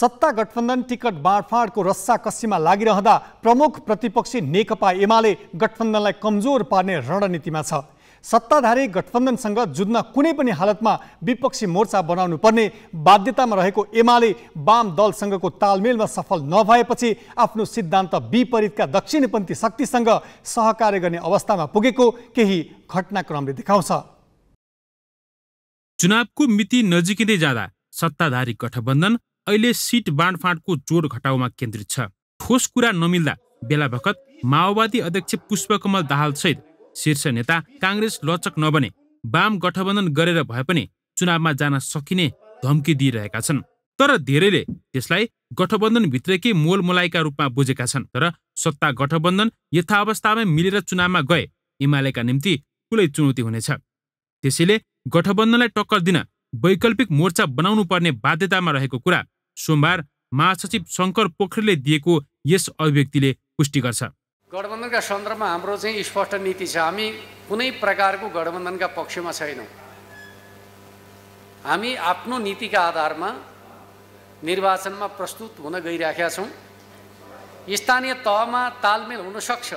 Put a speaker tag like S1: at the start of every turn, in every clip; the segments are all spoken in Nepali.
S1: सत्ता गठबन्धन टिकट बाँडफाँडको रस्साकस्सीमा लागिरहँदा प्रमुख प्रतिपक्षी नेकपा एमाले गठबन्धनलाई कमजोर पार्ने रणनीतिमा छ सत्ताधारी गठबन्धनसँग जुझ्न कुनै पनि हालतमा विपक्षी मोर्चा बनाउनु पर्ने बाध्यतामा रहेको एमाले वाम दलसँगको तालमेलमा सफल नभएपछि आफ्नो सिद्धान्त विपरीतका दक्षिणपन्थी शक्तिसँग सहकार्य गर्ने अवस्थामा पुगेको केही घटनाक्रमले देखाउँछ
S2: चुनावको मिति नजिकिँदै जाँदा सत्ताधारी गठबन्धन अहिले सिट बाँडफाँडको जोड घटाउमा केन्द्रित छ ठोस कुरा नमिल्दा बेला बखत माओवादी अध्यक्ष पुष्पकमल दाहाल दाहालसहित शीर्ष नेता काङ्ग्रेस लचक नबने वाम गठबन्धन गरेर भए पनि चुनावमा जान सकिने धम्की दिइरहेका छन् तर धेरैले त्यसलाई गठबन्धनभित्रकै मोलमोलाइका रूपमा बुझेका छन् तर सत्ता गठबन्धन यथावस्थामै मिलेर चुनावमा गए एमालेका निम्ति ठुलै चुनौती हुनेछ त्यसैले गठबन्धनलाई टक्कर दिन वैकल्पिक मोर्चा बनाउनु पर्ने बाध्यतामा रहेको कुरा सोमबार महासचिव शङ्कर पोखरेलले दिएको यस अभिव्यक्तिले पुष्टि गर्छ
S1: गठबन्धनका सन्दर्भमा हाम्रो चाहिँ स्पष्ट नीति छ हामी कुनै प्रकारको गठबन्धनका पक्षमा छैनौँ हामी आफ्नो नीतिका आधारमा निर्वाचनमा प्रस्तुत हुन गइराखेका छौँ स्थानीय तहमा तालमेल हुनसक्छ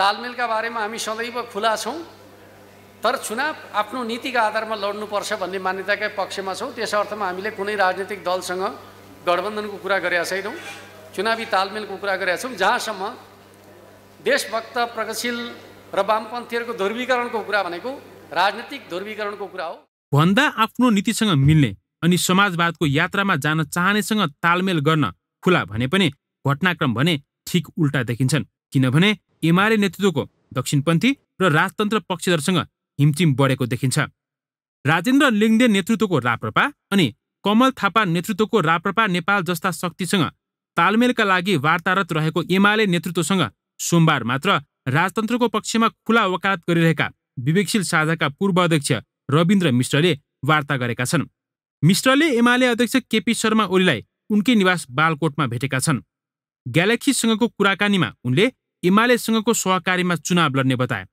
S1: तालमेलका बारेमा हामी सदैव खुला छौँ तर चुनाव आफ्नो नीतिका आधारमा लड्नुपर्छ भन्ने मान्यताकै पक्षमा छौँ त्यस अर्थमा हामीले कुनै राजनीतिक दलसँग गठबन्धनको कुरा गरेका छैनौँ चुनावी तालमेलको कुरा गरेका छौँ जहाँसम्म देशभक्त प्रगतिशील र वामपन्थीहरूको ध्रुवीकरणको कुरा भनेको राजनीतिक ध्रुवीकरणको कुरा हो
S2: भन्दा आफ्नो नीतिसँग मिल्ने अनि समाजवादको यात्रामा जान चाहनेसँग तालमेल गर्न खुला भने पनि घटनाक्रम भने ठिक उल्टा देखिन्छन् किनभने एमाले नेतृत्वको दक्षिणपन्थी र राजतन्त्र पक्षधरसँग हिमचिम बढेको देखिन्छ राजेन्द्र लिङ्गदे नेतृत्वको राप्रपा अनि कमल थापा नेतृत्वको राप्रपा नेपाल जस्ता शक्तिसँग तालमेलका लागि वार्तारत रहेको एमाले नेतृत्वसँग सोमबार मात्र राजतन्त्रको पक्षमा खुला वकालत गरिरहेका विवेकशील साझाका पूर्व अध्यक्ष रविन्द्र मिश्रले वार्ता गरेका छन् मिश्रले एमाले अध्यक्ष केपी शर्मा ओलीलाई उनकै निवास बालकोटमा भेटेका छन् ग्यालेक्सीसँगको कुराकानीमा उनले एमालेसँगको सहकारीमा चुनाव लड्ने बताए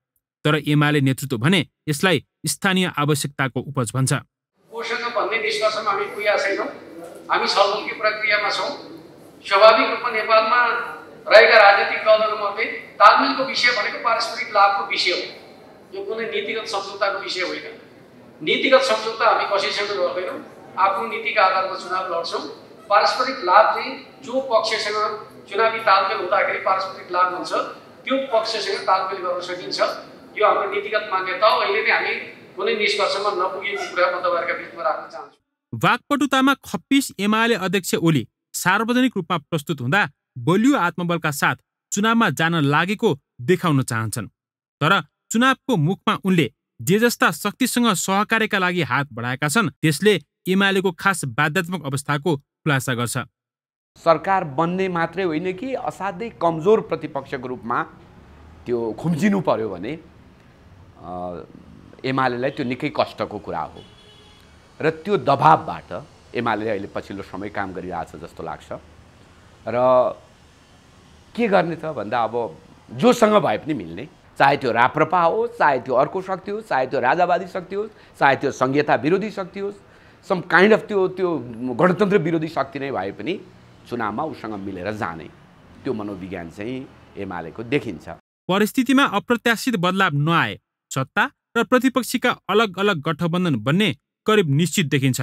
S2: तर एमाले नेतृत्व भने यसलाई स्थानीय आवश्यकताको उपज भन्छ
S1: भन्ने निष्कर्षमा हामी पुगेका हामी छलफलकी प्रक्रियामा छौँ स्वाभाविक रूपमा नेपालमा रहेका राजनीतिक दलहरूमध्ये तालमेलको विषय भनेको पारस्परिक लाभको विषय हो यो कुनै नीतिगत सम्झौताको विषय होइन नीतिगत सम्झौता हामी कसैसँग गर्दैनौँ आफ्नो नीतिका आधारमा चुनाव लड्छौँ पारस्परिक लाभ चाहिँ जो पक्षसँग चुनावी तालमेल हुँदाखेरि पारस्परिक लाभ हुन्छ त्यो पक्षसँग तालमेल गर्न सकिन्छ यो हाम्रो नीतिगत मान्यता हो अहिले नै हामी कुनै निष्कर्षमा नपुगेको कुरा म तपाईँहरूका बिचमा राख्न चाहन्छु
S2: वाकपटुतामा खप्पिस एमाले अध्यक्ष ओली सार्वजनिक रूपमा प्रस्तुत हुँदा बलियो आत्मबलका साथ चुनावमा जान लागेको देखाउन चाहन्छन् तर चुनावको मुखमा उनले जे जस्ता शक्तिसँग सहकार्यका लागि हात बढाएका छन् त्यसले एमालेको खास बाध्यात्मक अवस्थाको खुलासा गर्छ
S3: सरकार बन्ने मात्रै होइन कि असाध्यै कमजोर प्रतिपक्षको रूपमा
S2: त्यो खुम्चिनु
S3: पर्यो भने एमालेलाई त्यो निकै कष्टको कुरा हो र त्यो दबावबाट एमाले अहिले पछिल्लो समय काम गरिरहेछ जस्तो लाग्छ र के गर्ने त भन्दा अब जोसँग भए पनि मिल्ने चाहे त्यो राप्रपा होस् चाहे त्यो अर्को शक्ति होस् चाहे त्यो राजावादी शक्ति होस् चाहे त्यो संहिता विरोधी शक्ति होस् सम काइन्ड अफ त्यो त्यो गणतन्त्र विरोधी शक्ति नै भए पनि चुनावमा उसँग मिलेर जाने त्यो मनोविज्ञान चाहिँ एमालेको देखिन्छ
S2: परिस्थितिमा अप्रत्याशित बदलाव नआए सत्ता र प्रतिपक्षीका अलग अलग गठबन्धन बन्ने करिब निश्चित देखिन्छ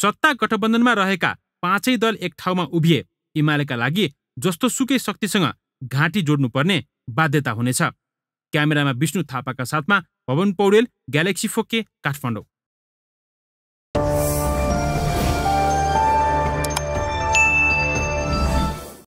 S2: सत्ता गठबन्धनमा रहेका पाँचै दल एक ठाउँमा उभिए इमालेका लागि जस्तो सुकै शक्तिसँग घाँटी जोड्नुपर्ने बाध्यता हुनेछ क्यामेरामा विष्णु थापाका साथमा भवन पौडेल ग्यालेक्सी फोके काठमाडौँ